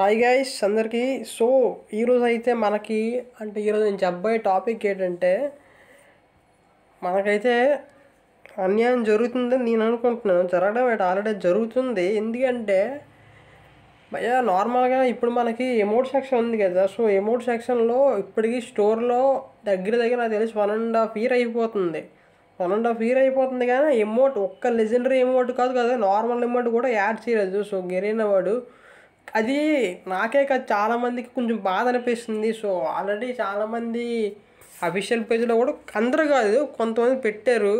hi guys అందరికీ so ఈరోజు అయితే మనకి అంటే ఈరోజు నేను చెప్పబోయే టాపిక్ ఏంటంటే మనకైతే అన్యాయం జరుగుతుందని నేను అనుకుంటున్నాను జరగడం అయితే ఆల్రెడీ జరుగుతుంది ఎందుకంటే భయ్యా నార్మల్గా ఇప్పుడు మనకి ఎమోట్ సెక్షన్ ఉంది కదా సో ఎమోట్ సెక్షన్లో ఇప్పటికీ స్టోర్లో దగ్గర దగ్గర నాకు తెలిసి వన్ అండ్ హాఫ్ ఇయర్ అయిపోతుంది వన్ అండ్ హాఫ్ ఇయర్ అయిపోతుంది కానీ ఎమోట్ ఒక్క లెజెండరీ ఎమోట్ కాదు కదా నార్మల్ ఎమోట్ కూడా యాడ్ చేయలేదు సో గెరైన వాడు అది నాకే కాదు చాలామందికి కొంచెం బాధ అనిపిస్తుంది సో ఆల్రెడీ చాలామంది అఫీషియల్ పేజ్లో కూడా అందరు కాదు కొంతమంది పెట్టారు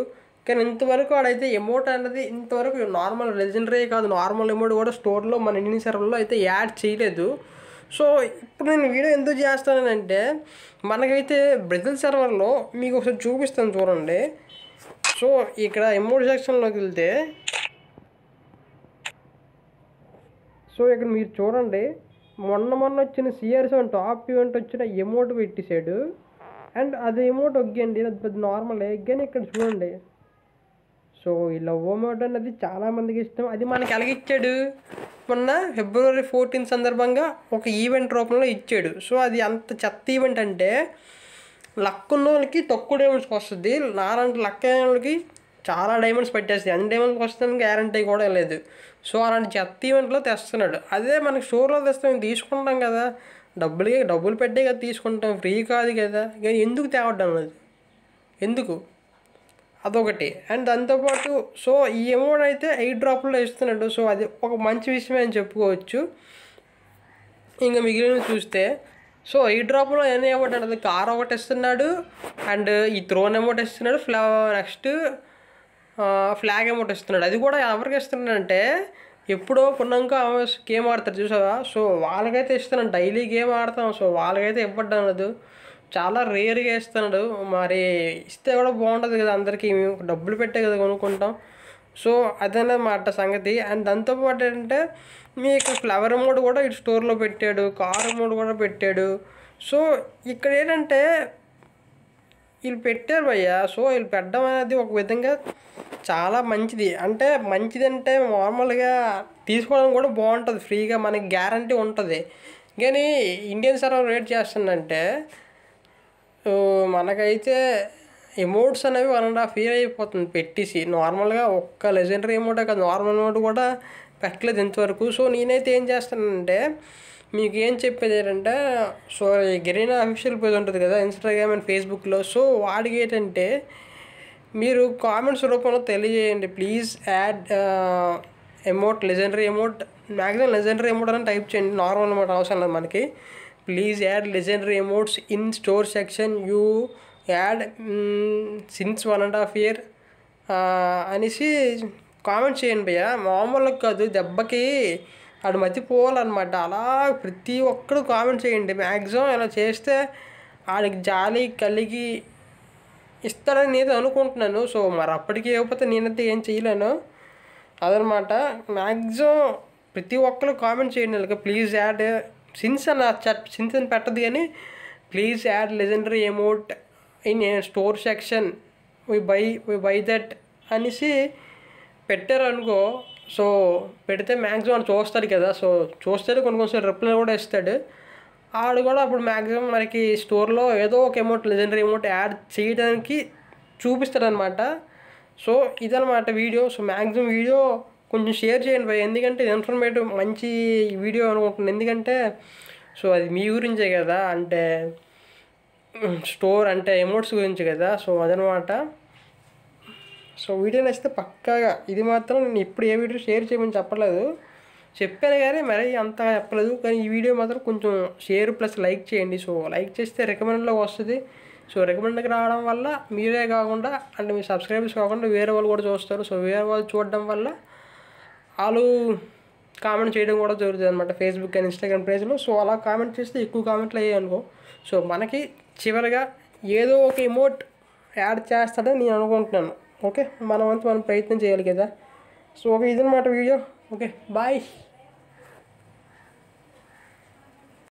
కానీ ఇంతవరకు ఆడైతే ఎమోట్ అనేది ఇంతవరకు నార్మల్ లెజెండరీ కాదు నార్మల్ ఎమౌంట్ కూడా స్టోర్లో మన ఇండియన్ సర్వర్లో అయితే యాడ్ చేయలేదు సో ఇప్పుడు నేను వీడియో ఎందుకు చేస్తానంటే మనకైతే బ్రెజిల్ సర్వర్లో మీకు ఒకసారి చూపిస్తాను చూడండి సో ఇక్కడ ఎమోట్ సెక్షన్లోకి వెళ్తే సో ఇక్కడ మీరు చూడండి మొన్న మొన్న వచ్చిన సిఆర్స్ సెవెన్ టాప్ ఈవెంట్ వచ్చిన ఎమోట్ పెట్టేశాడు అండ్ అది ఎమోట్ ఒగ్గండి అది నార్మలే కానీ ఇక్కడ చూడండి సో ఈ లవ్ ఎమోట్ అనేది చాలామందికి ఇష్టం అది మనకి ఇచ్చాడు మొన్న ఫిబ్రవరి ఫోర్టీన్ సందర్భంగా ఒక ఈవెంట్ రూపంలో ఇచ్చాడు సో అది అంత చెత్త ఈవెంట్ అంటే లక్ ఉన్న వాళ్ళకి తక్కువ డేమేజ్కి వస్తుంది లక్ లక్క వాళ్ళకి చాలా డైమండ్స్ పెట్టేస్తాయి అన్ని డైమండ్స్ వస్తుందని గ్యారంటీ కూడా లేదు సో అలాంటి చెత్త ఈవెంట్లో తెస్తున్నాడు అదే మనకి స్టోర్లో తెస్తాం తీసుకుంటాం కదా డబ్బులు డబ్బులు పెట్టే కదా తీసుకుంటాం ఫ్రీ కాదు కదా కానీ ఎందుకు తేవడం అది ఎందుకు అదొకటి అండ్ దాంతోపాటు సో ఈ అమౌంట్ అయితే ఎయిట్ డ్రాప్లో ఇస్తున్నాడు సో అది ఒక మంచి విషయమే అని చెప్పుకోవచ్చు ఇంకా మిగిలిన చూస్తే సో ఐ డ్రాప్లో ఏం ఇవ్వడం కార్ ఒకటి ఇస్తున్నాడు అండ్ ఈ త్రోన్ అమౌంట్ ఇస్తున్నాడు ఫ్లవర్ నెక్స్ట్ ఫ్లాగ్ అమౌంట్ ఇస్తున్నాడు అది కూడా ఎవరికి ఇస్తున్నాడంటే ఎప్పుడో కొన్నాక గేమ్ ఆడతారు చూసావా సో వాళ్ళకైతే ఇస్తున్నాడు డైలీ గేమ్ ఆడతాం సో వాళ్ళకైతే ఇవ్వడం లేదు చాలా రేర్గా ఇస్తున్నాడు మరి ఇస్తే కూడా బాగుంటుంది కదా అందరికీ మేము డబ్బులు పెట్టే కదా కొనుక్కుంటాం సో మాట సంగతి అండ్ దాంతోపాటు ఏంటంటే మీకు ఫ్లవర్ మోడ్ కూడా ఇటు స్టోర్లో పెట్టాడు కార్ మోడ్ కూడా పెట్టాడు సో ఇక్కడ ఏంటంటే వీళ్ళు పెట్టారు భయ్య సో వీళ్ళు పెట్టడం అనేది ఒక విధంగా చాలా మంచిది అంటే మంచిది అంటే నార్మల్గా తీసుకోవడం కూడా బాగుంటుంది ఫ్రీగా మనకి గ్యారంటీ ఉంటుంది కానీ ఇండియన్ సర్వర్ రేట్ చేస్తుందంటే మనకైతే ఎమోట్స్ అనేవి వన్ అండ్ హాఫ్ ఇయర్ అయిపోతుంది పెట్టేసి నార్మల్గా ఒక్క లెజెండరీ ఎమోట్ కాదు నార్మల్ ఎమోట్ కూడా పెట్టలేదు ఇంతవరకు సో నేనైతే ఏం చేస్తానంటే మీకు ఏం చెప్పేది ఏంటంటే సో గిరిన అఫీషియల్ పేజ్ ఉంటుంది కదా ఇన్స్టాగ్రామ్ అండ్ ఫేస్బుక్లో సో వాడికి ఏంటంటే మీరు కామెంట్స్ రూపంలో తెలియజేయండి please add emote legendary emote maximum legendary emote అని టైప్ చేయండి నార్మల్ అనమాట అవసరం లేదు మనకి please add legendary emotes in store section you add since one and half year అనేసి కామెంట్ చేయండి భయ్య మామూలుగా కాదు దెబ్బకి అటు పోవాలన్నమాట అలా ప్రతి ఒక్కరు కామెంట్ చేయండి మ్యాక్సిమం ఇలా చేస్తే ఆడికి జాలి కలిగి ఇస్తాడని నేను అనుకుంటున్నాను సో మరి అప్పటికి ఇవ్వకపోతే నేనైతే ఏం చేయలేను అదనమాట మ్యాక్సిమం ప్రతి ఒక్కరు కామెంట్ చేయండి అలాగే ప్లీజ్ యాడ్ సిన్స్ అని సిన్స్ అని పెట్టదు కానీ please add legendary emote in store section we buy we buy that అనేసి పెట్టారనుకో సో పెడితే మ్యాక్సిమం చూస్తాడు కదా సో చూస్తే కొన్ని కొన్నిసార్లు రిప్లై కూడా ఇస్తాడు ఆడు కూడా అప్పుడు మ్యాక్సిమం మనకి స్టోర్లో ఏదో ఒక అమౌంట్ లెజెండరీ అమౌంట్ యాడ్ చేయడానికి చూపిస్తాడనమాట సో ఇదనమాట వీడియో సో మ్యాక్సిమం వీడియో కొంచెం షేర్ చేయండి భయ ఎందుకంటే ఇది ఇన్ఫర్మేటివ్ మంచి వీడియో అనుకుంటున్నాను ఎందుకంటే సో అది మీ గురించే కదా అంటే స్టోర్ అంటే ఎమోట్స్ గురించి కదా సో అదనమాట సో వీడియో నచ్చితే పక్కాగా ఇది మాత్రం నేను ఇప్పుడు ఏ వీడియో షేర్ చేయమని చెప్పలేదు చెప్పాను కానీ మరీ అంతగా చెప్పలేదు కానీ ఈ వీడియో మాత్రం కొంచెం షేర్ ప్లస్ లైక్ చేయండి సో లైక్ చేస్తే రికమెండ్లో వస్తుంది సో రికమెండ్కి రావడం వల్ల మీరే కాకుండా అంటే మీ సబ్స్క్రైబర్స్ కాకుండా వేరే వాళ్ళు కూడా చూస్తారు సో వేరే వాళ్ళు చూడడం వల్ల వాళ్ళు కామెంట్ చేయడం కూడా జరుగుతుంది అనమాట ఫేస్బుక్ అండ్ ఇన్స్టాగ్రామ్ పేజ్లో సో అలా కామెంట్ చేస్తే ఎక్కువ కామెంట్లు అయ్యాయి అనుకో సో మనకి చివరిగా ఏదో ఒక ఇమోట్ యాడ్ చేస్తాడని నేను అనుకుంటున్నాను ఓకే మనం అంతా మనం ప్రయత్నం చేయాలి కదా సో ఓకే ఇదనమాట వీడియో ఓకే బాయ్